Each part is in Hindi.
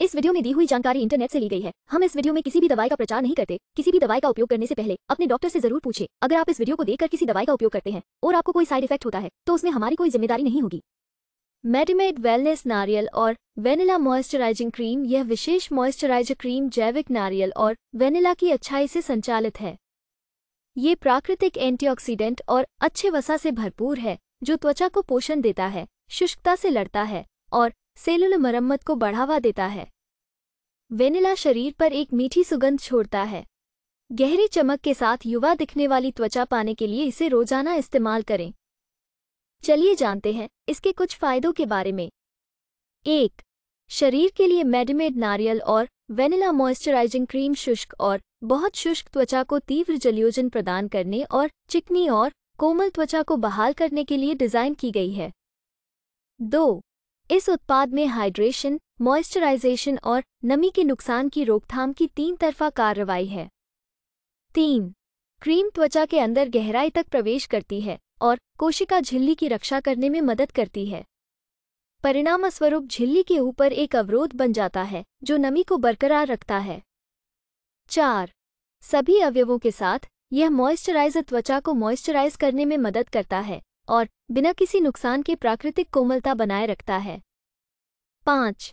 इस वीडियो में दी हुई जानकारी इंटरनेट से ली गई है हम इस वीडियो में किसी भी दवाई का प्रचार नहीं करते किसी भी दवाई का उपयोग करने से पहले अपने डॉक्टर से जरूर पूछे अगर आप इस वीडियो को देखकर किसी दवाई का उपयोग करते हैं और आपको कोई साइड इफेक्ट होता है तो उसमें हमारी कोई जिम्मेदारी नहीं होगी मेडिमेड वेलनेस नारियल और वेनिला मॉइस्चराइजिंग क्रीम यह विशेष मॉइस्चराइजर क्रीम जैविक नारियल और वेनिला की अच्छाई से संचालित है ये प्राकृतिक एंटीऑक्सीडेंट और अच्छे वसा से भरपूर है जो त्वचा को पोषण देता है शुष्कता से लड़ता है और सेलुल मरम्मत को बढ़ावा देता है वेनिला शरीर पर एक मीठी सुगंध छोड़ता है गहरी चमक के साथ युवा दिखने वाली त्वचा पाने के लिए इसे रोजाना इस्तेमाल करें चलिए जानते हैं इसके कुछ फायदों के बारे में एक शरीर के लिए मेडिमेड नारियल और वेनिला मॉइस्चराइजिंग क्रीम शुष्क और बहुत शुष्क त्वचा को तीव्र जलयोजन प्रदान करने और चिकनी और कोमल त्वचा को बहाल करने के लिए डिज़ाइन की गई है दो इस उत्पाद में हाइड्रेशन मॉइस्चराइजेशन और नमी के नुकसान की रोकथाम की तीन तरफा कार्रवाई है तीन क्रीम त्वचा के अंदर गहराई तक प्रवेश करती है और कोशिका झिल्ली की रक्षा करने में मदद करती है परिणामस्वरूप झिल्ली के ऊपर एक अवरोध बन जाता है जो नमी को बरकरार रखता है चार सभी अवयवों के साथ यह मॉइस्चराइजर त्वचा को मॉइस्चराइज करने में मदद करता है और बिना किसी नुकसान के प्राकृतिक कोमलता बनाए रखता है पाँच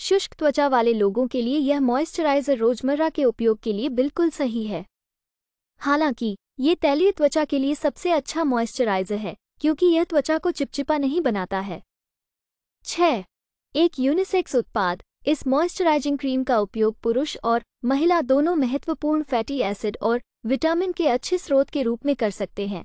शुष्क त्वचा वाले लोगों के लिए यह मॉइस्चराइजर रोजमर्रा के उपयोग के लिए बिल्कुल सही है हालांकि ये तैलीय त्वचा के लिए सबसे अच्छा मॉइस्चराइजर है क्योंकि यह त्वचा को चिपचिपा नहीं बनाता है छह एक यूनिसेक्स उत्पाद इस मॉइस्चराइजिंग क्रीम का उपयोग पुरुष और महिला दोनों महत्वपूर्ण फैटी एसिड और विटामिन के अच्छे स्रोत के रूप में कर सकते हैं